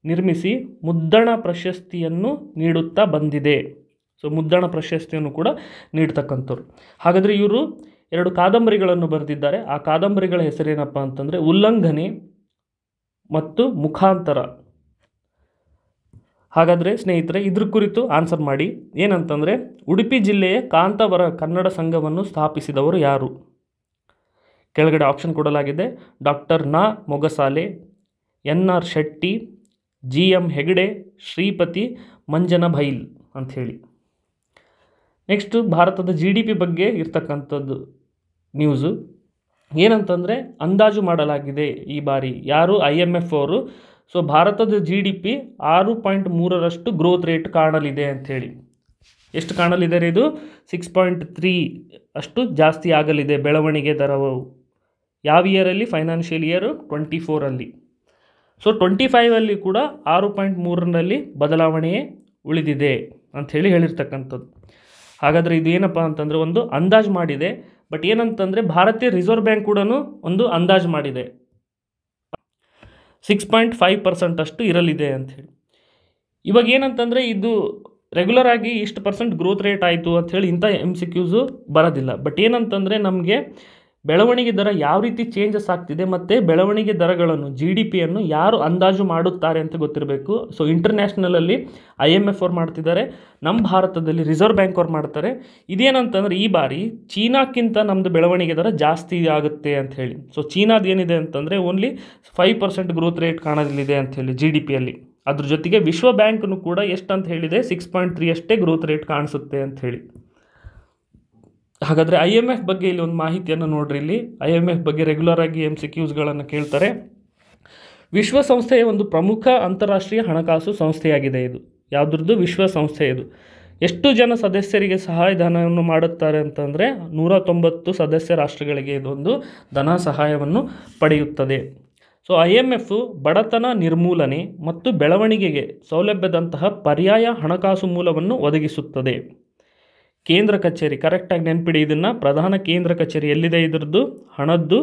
ನಿರ್ಮಿಸಿ ಮುದ್ದಣ ಪ್ರಶಸ್ತಿಯನ್ನು ನೀಡುತ್ತಾ ಬಂದಿದೆ ಸೊ ಮುದ್ದಣ ಪ್ರಶಸ್ತಿಯನ್ನು ಕೂಡ ನೀಡ್ತಕ್ಕಂಥವ್ರು ಹಾಗಾದರೆ ಇವರು ಎರಡು ಕಾದಂಬರಿಗಳನ್ನು ಬರೆದಿದ್ದಾರೆ ಆ ಕಾದಂಬರಿಗಳ ಹೆಸರೇನಪ್ಪ ಅಂತಂದರೆ ಉಲ್ಲಂಘನೆ ಮತ್ತು ಮುಖಾಂತರ ಹಾಗಾದರೆ ಸ್ನೇಹಿತರೆ ಇದ್ರ ಕುರಿತು ಆನ್ಸರ್ ಮಾಡಿ ಏನಂತಂದರೆ ಉಡುಪಿ ಜಿಲ್ಲೆಯ ಕಾಂತವರ ಕನ್ನಡ ಸಂಘವನ್ನು ಸ್ಥಾಪಿಸಿದವರು ಯಾರು ಕೆಳಗಡೆ ಆಪ್ಷನ್ ಕೊಡಲಾಗಿದೆ doctor Na Mogasale N R Shetty G M Hegde Shripathi Manjana Bail ಅಂಥೇಳಿ ನೆಕ್ಸ್ಟು ಭಾರತದ ಜಿ ಡಿ ಪಿ ಬಗ್ಗೆ ಇರ್ತಕ್ಕಂಥದ್ದು ನ್ಯೂಸು ಏನಂತಂದರೆ ಅಂದಾಜು ಮಾಡಲಾಗಿದೆ ಈ ಬಾರಿ ಯಾರು ಐ ಎಮ್ ಎಫ್ ಅವರು ಸೊ ಭಾರತದ ಜಿ ಡಿ ಪಿ ಆರು ಪಾಯಿಂಟ್ ಮೂರರಷ್ಟು ಗ್ರೋತ್ ರೇಟ್ ಕಾಣಲಿದೆ ಅಂಥೇಳಿ ಎಷ್ಟು ಕಾಣಲಿದೆ ಇದು ಸಿಕ್ಸ್ ಪಾಯಿಂಟ್ ತ್ರೀ ಅಷ್ಟು ಜಾಸ್ತಿ ಆಗಲಿದೆ ಬೆಳವಣಿಗೆ ದರವು ಯಾವ ಇಯರಲ್ಲಿ ಫೈನಾನ್ಷಿಯಲ್ ಇಯರು ಟ್ವೆಂಟಿ ಫೋರಲ್ಲಿ ಸೊ ಟ್ವೆಂಟಿ ಫೈವಲ್ಲಿ ಕೂಡ ಆರು ಪಾಯಿಂಟ್ ಮೂರರಲ್ಲಿ ಬದಲಾವಣೆಯೇ ಉಳಿದಿದೆ ಅಂಥೇಳಿ ಹೇಳಿರ್ತಕ್ಕಂಥದ್ದು ಹಾಗಾದರೆ ಇದು ಏನಪ್ಪ ಅಂತಂದರೆ ಒಂದು ಅಂದಾಜು ಮಾಡಿದೆ ಬಟ್ ಏನಂತಂದರೆ ಭಾರತೀಯ ರಿಸರ್ವ್ ಬ್ಯಾಂಕ್ ಕೂಡ ಒಂದು ಅಂದಾಜು ಮಾಡಿದೆ ಸಿಕ್ಸ್ ಪಾಯಿಂಟ್ ಫೈವ್ ಪರ್ಸೆಂಟ್ ಅಷ್ಟು ಇರಲಿದೆ ಅಂಥೇಳಿ ಇವಾಗ ಏನಂತಂದರೆ ಇದು ರೆಗ್ಯುಲರ್ ಆಗಿ ಇಷ್ಟು ಪರ್ಸೆಂಟ್ ಗ್ರೋತ್ ರೇಟ್ ಆಯಿತು ಅಂಥೇಳಿ ಇಂಥ ಎಮ್ ಸಿ ಕ್ಯೂಸು ಬರೋದಿಲ್ಲ ಬಟ್ ಏನಂತಂದರೆ ನಮಗೆ ಬೆಳವಣಿಗೆ ದರ ಯಾವ ರೀತಿ ಚೇಂಜಸ್ ಆಗ್ತಿದೆ ಮತ್ತು ಬೆಳವಣಿಗೆ ದರಗಳನ್ನು ಜಿ ಡಿ ಪಿಯನ್ನು ಯಾರು ಅಂದಾಜು ಮಾಡುತ್ತಾರೆ ಅಂತ ಗೊತ್ತಿರಬೇಕು ಸೊ ಇಂಟರ್ನ್ಯಾಷನಲಲ್ಲಿ ಐ ಎಮ್ ಎಫ್ ಅವ್ರು ಮಾಡ್ತಿದ್ದಾರೆ ನಮ್ಮ ಭಾರತದಲ್ಲಿ ರಿಸರ್ವ್ ಬ್ಯಾಂಕ್ ಅವ್ರು ಮಾಡ್ತಾರೆ ಇದೇನಂತಂದರೆ ಈ ಬಾರಿ ಚೀನಾಕ್ಕಿಂತ ನಮ್ಮದು ಬೆಳವಣಿಗೆ ದರ ಜಾಸ್ತಿ ಆಗುತ್ತೆ ಅಂತ ಹೇಳಿ ಸೊ ಚೀನಾದು ಏನಿದೆ ಅಂತಂದರೆ only five percent growth rate ಕಾಣಲಿದೆ ಅಂತ ಹೇಳಿ ಜಿ ಡಿ ಪಿಯಲ್ಲಿ ಅದ್ರ ಜೊತೆಗೆ ವಿಶ್ವ ಬ್ಯಾಂಕ್ನು ಕೂಡ ಎಷ್ಟು ಅಂತ ಹೇಳಿದೆ ಸಿಕ್ಸ್ ಪಾಯಿಂಟ್ ತ್ರೀ ಅಷ್ಟೇ ಗ್ರೋತ್ ರೇಟ್ ಕಾಣಿಸುತ್ತೆ ಅಂತ ಹೇಳಿ ಹಾಗಾದರೆ ಐ ಎಮ್ ಎಫ್ ಬಗ್ಗೆ ಇಲ್ಲಿ ಒಂದು ಮಾಹಿತಿಯನ್ನು ನೋಡ್ರಿ ಇಲ್ಲಿ ಐ ಎಮ್ ಎಫ್ ಬಗ್ಗೆ ರೆಗ್ಯುಲರ್ ಆಗಿ ಎಮ್ ಸಿ ಕ್ಯೂಸ್ಗಳನ್ನು ಕೇಳ್ತಾರೆ ವಿಶ್ವಸಂಸ್ಥೆಯ ಒಂದು ಪ್ರಮುಖ ಅಂತಾರಾಷ್ಟ್ರೀಯ ಹಣಕಾಸು ಸಂಸ್ಥೆಯಾಗಿದೆ ಇದು ಯಾವುದ್ರದ್ದು ವಿಶ್ವಸಂಸ್ಥೆ ಇದು ಎಷ್ಟು ಜನ ಸದಸ್ಯರಿಗೆ ಸಹಾಯ ಧನವನ್ನು ಮಾಡುತ್ತಾರೆ ಅಂತಂದರೆ ನೂರ ತೊಂಬತ್ತು ಸದಸ್ಯ ರಾಷ್ಟ್ರಗಳಿಗೆ ಇದೊಂದು ಧನ ಸಹಾಯವನ್ನು ಪಡೆಯುತ್ತದೆ ಸೊ ಐ ಎಮ್ ಎಫ್ ಬಡತನ ನಿರ್ಮೂಲನೆ ಮತ್ತು ಬೆಳವಣಿಗೆಗೆ ಸೌಲಭ್ಯದಂತಹ ಪರ್ಯಾಯ ಹಣಕಾಸು ಮೂಲವನ್ನು ಒದಗಿಸುತ್ತದೆ ಕೇಂದ್ರ ಕಚೇರಿ ಕರೆಕ್ಟಾಗಿ ನೆನ್ಪಿಡಿ ಇದನ್ನು ಪ್ರಧಾನ ಕೇಂದ್ರ ಕಚೇರಿ ಎಲ್ಲಿದೆ ಇದರದ್ದು ಹಣದ್ದು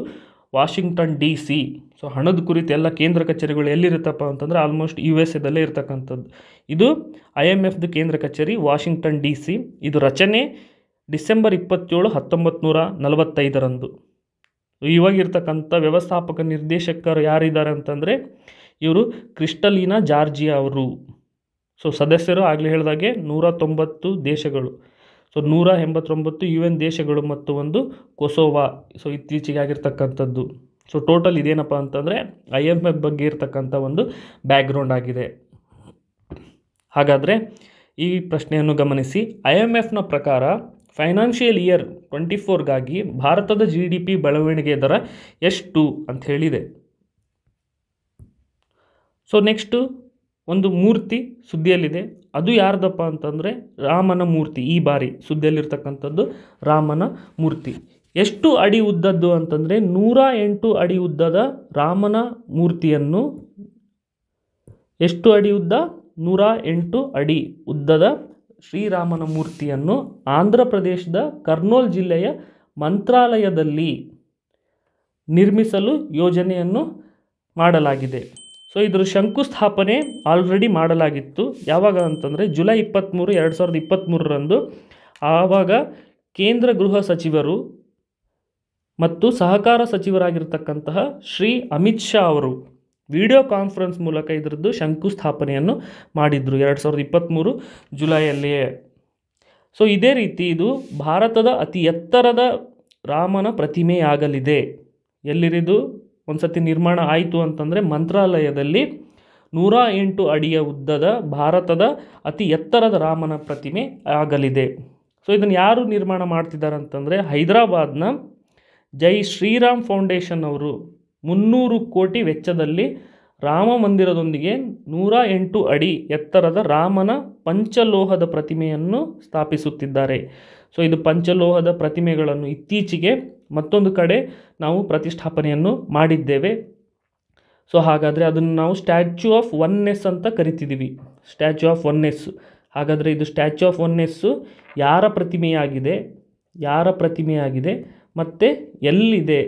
ವಾಷಿಂಗ್ಟನ್ ಡಿ ಸಿ ಸೊ ಹಣದ ಕುರಿತು ಎಲ್ಲ ಕೇಂದ್ರ ಕಚೇರಿಗಳು ಎಲ್ಲಿರುತ್ತಪ್ಪ ಅಂತಂದರೆ ಆಲ್ಮೋಸ್ಟ್ ಯು ಎಸ್ ಎದಲ್ಲೇ ಇರತಕ್ಕಂಥದ್ದು ಇದು ಐ ಎಮ್ ಎಫ್ದು ಕೇಂದ್ರ ಕಚೇರಿ ವಾಷಿಂಗ್ಟನ್ ಡಿ ಸಿ ಇದು ರಚನೆ ಡಿಸೆಂಬರ್ ಇಪ್ಪತ್ತೇಳು ಹತ್ತೊಂಬತ್ತು ನೂರ ನಲವತ್ತೈದರಂದು ಇವಾಗಿರ್ತಕ್ಕಂಥ ವ್ಯವಸ್ಥಾಪಕ ನಿರ್ದೇಶಕರು ಯಾರಿದ್ದಾರೆ ಅಂತಂದರೆ ಇವರು ಕ್ರಿಸ್ಟಲೀನಾ ಜಾರ್ಜಿಯಾ ಅವರು ಸೊ ಸದಸ್ಯರು ಆಗಲೇ ಹೇಳಿದಾಗೆ ನೂರ ತೊಂಬತ್ತು ದೇಶಗಳು ಸೊ ನೂರ ಎಂಬತ್ತೊಂಬತ್ತು ಯು ಎನ್ ದೇಶಗಳು ಮತ್ತು ಒಂದು ಕೊಸೋವಾ ಸೊ ಇತ್ತೀಚೆಗೆ ಆಗಿರ್ತಕ್ಕಂಥದ್ದು ಸೊ ಟೋಟಲ್ ಇದೇನಪ್ಪ ಅಂತಂದರೆ ಐ ಎಮ್ ಎಫ್ ಬಗ್ಗೆ ಇರತಕ್ಕಂಥ ಒಂದು ಬ್ಯಾಕ್ಗ್ರೌಂಡ್ ಆಗಿದೆ ಹಾಗಾದರೆ ಈ ಪ್ರಶ್ನೆಯನ್ನು ಗಮನಿಸಿ ಐ ಎಮ್ ಎಫ್ನ ಪ್ರಕಾರ ಫೈನಾನ್ಷಿಯಲ್ ಇಯರ್ ಟ್ವೆಂಟಿ ಫೋರ್ಗಾಗಿ ಭಾರತದ ಜಿ ಡಿ ಪಿ ಬೆಳವಣಿಗೆ ದರ ಎಷ್ಟು ಅಂತ ಹೇಳಿದೆ ಸೊ ನೆಕ್ಸ್ಟು ಒಂದು ಮೂರ್ತಿ ಸುದ್ದಿಯಲ್ಲಿದೆ ಅದು ಯಾರ್ದಪ್ಪ ಅಂತಂದರೆ ರಾಮನ ಮೂರ್ತಿ ಈ ಬಾರಿ ಸುದ್ದಿಯಲ್ಲಿರ್ತಕ್ಕಂಥದ್ದು ರಾಮನ ಮೂರ್ತಿ ಎಷ್ಟು ಅಡಿ ಉದ್ದದ್ದು ಅಂತಂದರೆ ನೂರ ಎಂಟು ಅಡಿ ಉದ್ದದ ರಾಮನ ಮೂರ್ತಿಯನ್ನು ಎಷ್ಟು ಅಡಿ ಉದ್ದ ನೂರ ಎಂಟು ಅಡಿ ಉದ್ದದ ಶ್ರೀರಾಮನ ಮೂರ್ತಿಯನ್ನು ಆಂಧ್ರ ಪ್ರದೇಶದ ಕರ್ನೂಲ್ ಜಿಲ್ಲೆಯ ಮಂತ್ರಾಲಯದಲ್ಲಿ ನಿರ್ಮಿಸಲು ಯೋಜನೆಯನ್ನು ಮಾಡಲಾಗಿದೆ ಸೊ ಇದರ ಶಂಕುಸ್ಥಾಪನೆ ಆಲ್ರೆಡಿ ಮಾಡಲಾಗಿತ್ತು ಯಾವಾಗ ಅಂತಂದರೆ ಜುಲೈ ಇಪ್ಪತ್ತ್ಮೂರು ಎರಡು ಸಾವಿರದ ಇಪ್ಪತ್ತ್ಮೂರರಂದು ಆವಾಗ ಕೇಂದ್ರ ಗೃಹ ಸಚಿವರು ಮತ್ತು ಸಹಕಾರ ಸಚಿವರಾಗಿರ್ತಕ್ಕಂತಹ ಶ್ರೀ ಅಮಿತ್ ಶಾ ಅವರು ವಿಡಿಯೋ ಕಾನ್ಫರೆನ್ಸ್ ಮೂಲಕ ಇದರದ್ದು ಶಂಕುಸ್ಥಾಪನೆಯನ್ನು ಮಾಡಿದರು ಎರಡು ಸಾವಿರದ ಇಪ್ಪತ್ತ್ಮೂರು ಜುಲೈಯಲ್ಲಿಯೇ ಸೊ ಇದೇ ರೀತಿ ಇದು ಭಾರತದ ಅತಿ ಎತ್ತರದ ರಾಮನ ಪ್ರತಿಮೆಯಾಗಲಿದೆ ಎಲ್ಲಿರಿದು ಒಂದು ಸತಿ ನಿರ್ಮಾಣ ಆಯಿತು ಅಂತಂದರೆ ಮಂತ್ರಾಲಯದಲ್ಲಿ ನೂರ ಎಂಟು ಅಡಿಯ ಉದ್ದದ ಭಾರತದ ಅತಿ ಎತ್ತರದ ರಾಮನ ಪ್ರತಿಮೆ ಆಗಲಿದೆ ಸೊ ಇದನ್ನು ಯಾರು ನಿರ್ಮಾಣ ಮಾಡ್ತಿದ್ದಾರೆ ಅಂತಂದರೆ ಹೈದರಾಬಾದ್ನ ಜೈ ಶ್ರೀರಾಮ್ ಫೌಂಡೇಶನ್ ಅವರು ಮುನ್ನೂರು ಕೋಟಿ ವೆಚ್ಚದಲ್ಲಿ ರಾಮ ಮಂದಿರದೊಂದಿಗೆ ನೂರ ಎಂಟು ಅಡಿ ಎತ್ತರದ ರಾಮನ ಪಂಚಲೋಹದ ಪ್ರತಿಮೆಯನ್ನು ಸ್ಥಾಪಿಸುತ್ತಿದ್ದಾರೆ ಸೊ ಇದು ಪಂಚಲೋಹದ ಪ್ರತಿಮೆಗಳನ್ನು ಇತ್ತೀಚೆಗೆ ಮತ್ತೊಂದು ಕಡೆ ನಾವು ಪ್ರತಿಷ್ಠಾಪನೆಯನ್ನು ಮಾಡಿದ್ದೇವೆ ಸೊ ಹಾಗಾದರೆ ಅದನ್ನು ನಾವು ಸ್ಟ್ಯಾಚ್ಯೂ ಆಫ್ ಒನ್ನೆಸ್ ಅಂತ ಕರಿತಿದ್ದೀವಿ ಸ್ಟ್ಯಾಚ್ಯೂ ಆಫ್ ಒನ್ನೆಸ್ಸು ಹಾಗಾದರೆ ಇದು ಸ್ಟ್ಯಾಚ್ಯೂ ಆಫ್ ಒನ್ನೆಸ್ಸು ಯಾರ ಪ್ರತಿಮೆಯಾಗಿದೆ ಯಾರ ಪ್ರತಿಮೆಯಾಗಿದೆ ಮತ್ತು ಎಲ್ಲಿದೆ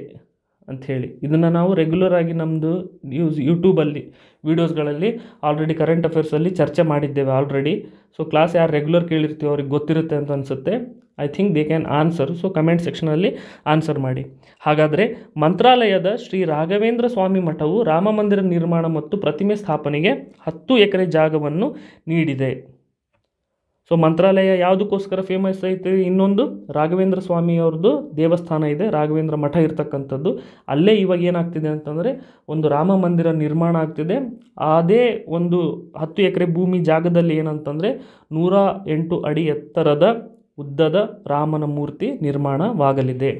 ಅಂಥೇಳಿ ಇದನ್ನು ನಾವು ರೆಗ್ಯುಲರ್ ಆಗಿ ನಮ್ಮದು ನ್ಯೂಸ್ ಯೂಟ್ಯೂಬಲ್ಲಿ ವೀಡಿಯೋಸ್ಗಳಲ್ಲಿ ಆಲ್ರೆಡಿ ಕರೆಂಟ್ ಅಫೇರ್ಸಲ್ಲಿ ಚರ್ಚೆ ಮಾಡಿದ್ದೇವೆ ಆಲ್ರೆಡಿ ಸೊ ಕ್ಲಾಸ್ ಯಾರು ರೆಗ್ಯುಲರ್ ಕೇಳಿರ್ತೀವಿ ಅವ್ರಿಗೆ ಗೊತ್ತಿರುತ್ತೆ ಅಂತ ಅನಿಸುತ್ತೆ I think they can answer so comment ಸೆಕ್ಷನಲ್ಲಿ ಆನ್ಸರ್ ಮಾಡಿ ಹಾಗಾದರೆ ಮಂತ್ರಾಲಯದ ಶ್ರೀ ರಾಘವೇಂದ್ರ ಸ್ವಾಮಿ ಮಠವು ರಾಮ ನಿರ್ಮಾಣ ಮತ್ತು ಪ್ರತಿಮೆ ಸ್ಥಾಪನೆಗೆ ಹತ್ತು ಎಕರೆ ಜಾಗವನ್ನು ನೀಡಿದೆ ಸೊ ಮಂತ್ರಾಲಯ ಯಾವುದಕ್ಕೋಸ್ಕರ ಫೇಮಸ್ ಐತೆ ಇನ್ನೊಂದು ರಾಘವೇಂದ್ರ ಸ್ವಾಮಿಯವ್ರದ್ದು ದೇವಸ್ಥಾನ ಇದೆ ರಾಘವೇಂದ್ರ ಮಠ ಇರ್ತಕ್ಕಂಥದ್ದು ಅಲ್ಲೇ ಇವಾಗ ಏನಾಗ್ತಿದೆ ಅಂತಂದರೆ ಒಂದು ರಾಮ ಮಂದಿರ ನಿರ್ಮಾಣ ಆಗ್ತಿದೆ ಅದೇ ಒಂದು ಹತ್ತು ಎಕರೆ ಭೂಮಿ ಜಾಗದಲ್ಲಿ ಏನಂತಂದರೆ ನೂರ ಎಂಟು ಅಡಿ ಎತ್ತರದ ಉದ್ದದ ರಾಮನ ಮೂರ್ತಿ ನಿರ್ಮಾಣವಾಗಲಿದೆ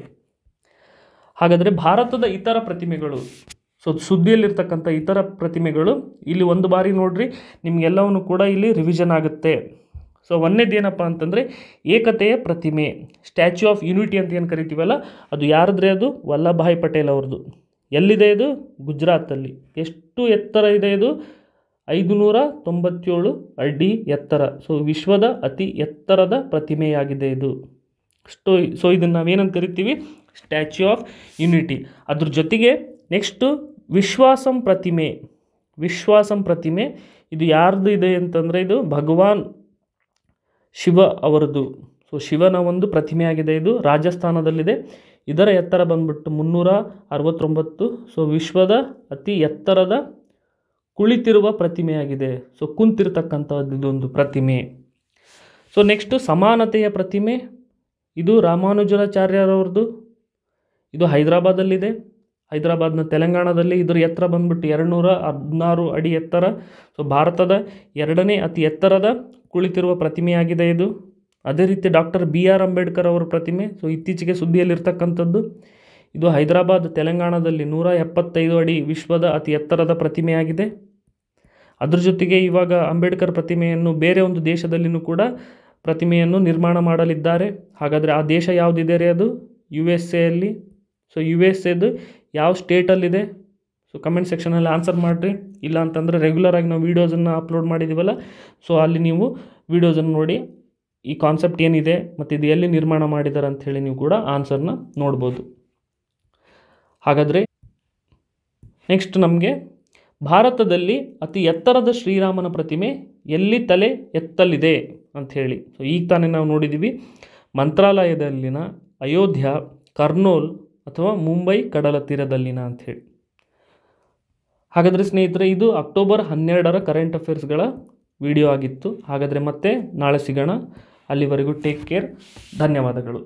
ಹಾಗಾದರೆ ಭಾರತದ ಇತರ ಪ್ರತಿಮೆಗಳು ಸೊ ಸುದ್ದಿಯಲ್ಲಿರ್ತಕ್ಕಂಥ ಇತರ ಪ್ರತಿಮೆಗಳು ಇಲ್ಲಿ ಒಂದು ಬಾರಿ ನೋಡ್ರಿ ನಿಮಗೆಲ್ಲವನ್ನು ಕೂಡ ಇಲ್ಲಿ ರಿವಿಷನ್ ಆಗುತ್ತೆ ಸೊ ಏನಪ್ಪ ಅಂತಂದರೆ ಏಕತೆಯ ಪ್ರತಿಮೆ ಸ್ಟ್ಯಾಚ್ಯೂ ಆಫ್ ಯೂನಿಟಿ ಅಂತ ಏನು ಕರಿತೀವಲ್ಲ ಅದು ಯಾರದ್ರೆ ಅದು ವಲ್ಲಭಾಯ್ ಪಟೇಲ್ ಅವ್ರದ್ದು ಎಲ್ಲಿದೆ ಇದು ಗುಜರಾತಲ್ಲಿ ಎಷ್ಟು ಎತ್ತರ ಇದೆ ಇದು ಐದುನೂರ ತೊಂಬತ್ತೇಳು ಅಡಿ ಎತ್ತರ ಸೊ ವಿಶ್ವದ ಅತಿ ಎತ್ತರದ ಪ್ರತಿಮೆಯಾಗಿದೆ ಇದು ಸ್ಟೋ ಸೊ ಇದನ್ನು ನಾವೇನಂತ ಕರಿತೀವಿ ಸ್ಟ್ಯಾಚ್ಯೂ ಆಫ್ ಯುನಿಟಿ ಅದ್ರ ಜೊತೆಗೆ ನೆಕ್ಸ್ಟು ವಿಶ್ವಾಸಂ ಪ್ರತಿಮೆ ವಿಶ್ವಾಸಂ ಪ್ರತಿಮೆ ಇದು ಯಾರ್ದು ಇದೆ ಅಂತಂದರೆ ಇದು ಭಗವಾನ್ ಶಿವ ಅವರದ್ದು ಸೊ ಶಿವನ ಒಂದು ಪ್ರತಿಮೆಯಾಗಿದೆ ಇದು ರಾಜಸ್ಥಾನದಲ್ಲಿದೆ ಇದರ ಎತ್ತರ ಬಂದ್ಬಿಟ್ಟು ಮುನ್ನೂರ ಅರವತ್ತೊಂಬತ್ತು ಸೊ ವಿಶ್ವದ ಅತಿ ಎತ್ತರದ ಕುಳಿತಿರುವ ಪ್ರತಿಮೆಯಾಗಿದೆ ಸೊ ಇದೊಂದು ಪ್ರತಿಮೆ ಸೊ ನೆಕ್ಸ್ಟು ಸಮಾನತೆಯ ಪ್ರತಿಮೆ ಇದು ರಾಮಾನುಜರಾಚಾರ್ಯರವ್ರದ್ದು ಇದು ಹೈದರಾಬಾದಲ್ಲಿದೆ ಹೈದರಾಬಾದ್ನ ತೆಲಂಗಾಣದಲ್ಲಿ ಇದರ ಎತ್ತರ ಬಂದ್ಬಿಟ್ಟು ಎರಡು ನೂರ ಹದಿನಾರು ಅಡಿ ಎತ್ತರ ಸೊ ಭಾರತದ ಎರಡನೇ ಅತಿ ಎತ್ತರದ ಕುಳಿತಿರುವ ಪ್ರತಿಮೆಯಾಗಿದೆ ಇದು ಅದೇ ರೀತಿ ಡಾಕ್ಟರ್ ಬಿ ಆರ್ ಅಂಬೇಡ್ಕರ್ ಅವರ ಪ್ರತಿಮೆ ಸೊ ಇತ್ತೀಚೆಗೆ ಸುದ್ದಿಯಲ್ಲಿರ್ತಕ್ಕಂಥದ್ದು ಇದು ಹೈದರಾಬಾದ್ ತೆಲಂಗಾಣದಲ್ಲಿ ನೂರ ಎಪ್ಪತ್ತೈದು ಅಡಿ ವಿಶ್ವದ ಅತಿ ಎತ್ತರದ ಪ್ರತಿಮೆಯಾಗಿದೆ ಅದರ ಜೊತೆಗೆ ಇವಾಗ ಅಂಬೇಡ್ಕರ್ ಪ್ರತಿಮೆಯನ್ನು ಬೇರೆ ಒಂದು ದೇಶದಲ್ಲಿಯೂ ಕೂಡ ಪ್ರತಿಮೆಯನ್ನು ನಿರ್ಮಾಣ ಮಾಡಲಿದ್ದಾರೆ ಹಾಗಾದರೆ ಆ ದೇಶ ಯಾವುದಿದೆ ರೀ ಅದು ಯು ಎಸ್ ಎಲ್ಲಿ ಸೊ ಯು ಎಸ್ ಎದು ಯಾವ ಸ್ಟೇಟಲ್ಲಿದೆ ಸೊ ಕಮೆಂಟ್ ಸೆಕ್ಷನಲ್ಲಿ ಆನ್ಸರ್ ಮಾಡಿರಿ ಇಲ್ಲ ಅಂತಂದರೆ ರೆಗ್ಯುಲರಾಗಿ ನಾವು ವೀಡಿಯೋಸನ್ನು ಅಪ್ಲೋಡ್ ಮಾಡಿದ್ದೀವಲ್ಲ ಸೊ ಅಲ್ಲಿ ನೀವು ವೀಡಿಯೋಸನ್ನು ನೋಡಿ ಈ ಕಾನ್ಸೆಪ್ಟ್ ಏನಿದೆ ಮತ್ತು ಇದು ಎಲ್ಲಿ ನಿರ್ಮಾಣ ಮಾಡಿದ್ದಾರೆ ಅಂಥೇಳಿ ನೀವು ಕೂಡ ಆನ್ಸರ್ನ ನೋಡ್ಬೋದು ಹಾಗಾದರೆ ನೆಕ್ಸ್ಟ್ ನಮಗೆ ಭಾರತದಲ್ಲಿ ಅತಿ ಎತ್ತರದ ಶ್ರೀರಾಮನ ಪ್ರತಿಮೆ ಎಲ್ಲಿ ತಲೆ ಎತ್ತಲಿದೆ ಅಂಥೇಳಿ ಸೊ ಈಗ ತಾನೇ ನಾವು ನೋಡಿದ್ದೀವಿ ಮಂತ್ರಾಲಯದಲ್ಲಿನ ಅಯೋಧ್ಯ ಕರ್ನೂಲ್ ಅಥವಾ ಮುಂಬೈ ಕಡಲ ತೀರದಲ್ಲಿನ ಅಂಥೇಳಿ ಹಾಗಾದರೆ ಸ್ನೇಹಿತರೆ ಇದು ಅಕ್ಟೋಬರ್ ಹನ್ನೆರಡರ ಕರೆಂಟ್ ಅಫೇರ್ಸ್ಗಳ ವಿಡಿಯೋ ಆಗಿತ್ತು ಹಾಗಾದರೆ ಮತ್ತೆ ನಾಳೆ ಸಿಗೋಣ ಅಲ್ಲಿವರೆಗೂ ಟೇಕ್ ಕೇರ್ ಧನ್ಯವಾದಗಳು